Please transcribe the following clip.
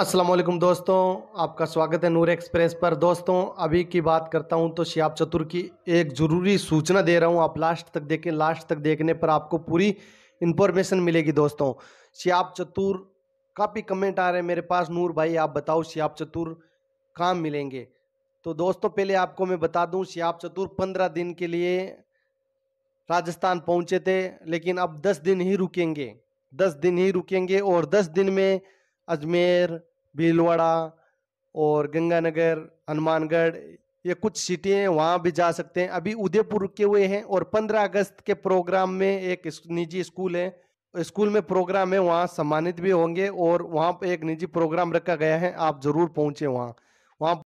असलम दोस्तों आपका स्वागत है नूर एक्सप्रेस पर दोस्तों अभी की बात करता हूं तो शिहाब चतुर की एक ज़रूरी सूचना दे रहा हूं आप लास्ट तक देखें लास्ट तक देखने पर आपको पूरी इन्फॉर्मेशन मिलेगी दोस्तों शिहाब चतुर काफ़ी कमेंट आ रहे हैं मेरे पास नूर भाई आप बताओ शिहाब चतुर कहाँ मिलेंगे तो दोस्तों पहले आपको मैं बता दूँ शिहाब चतुर पंद्रह दिन के लिए राजस्थान पहुँचे थे लेकिन अब दस दिन ही रुकेंगे दस दिन ही रुकेंगे और दस दिन में अजमेर भीलवाड़ा और गंगानगर हनुमानगढ़ ये कुछ सिटी हैं वहाँ भी जा सकते हैं अभी उदयपुर रुके हुए हैं और 15 अगस्त के प्रोग्राम में एक निजी स्कूल है स्कूल में प्रोग्राम है वहाँ सम्मानित भी होंगे और वहाँ पर एक निजी प्रोग्राम रखा गया है आप ज़रूर पहुँचे वहाँ वहाँ